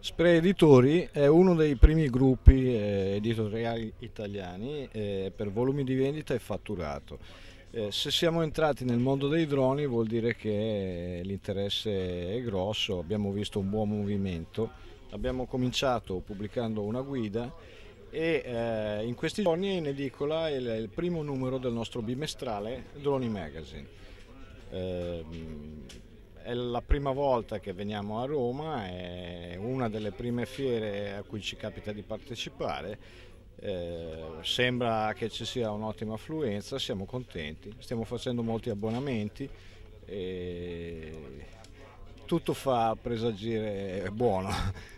Spray Editori è uno dei primi gruppi eh, editoriali italiani eh, per volumi di vendita e fatturato. Eh, se siamo entrati nel mondo dei droni vuol dire che eh, l'interesse è grosso, abbiamo visto un buon movimento. Abbiamo cominciato pubblicando una guida e eh, in questi giorni è in edicola il, il primo numero del nostro bimestrale Droni Magazine ehm, è la prima volta che veniamo a Roma, è una delle prime fiere a cui ci capita di partecipare. Eh, sembra che ci sia un'ottima affluenza, siamo contenti, stiamo facendo molti abbonamenti e tutto fa presagire buono.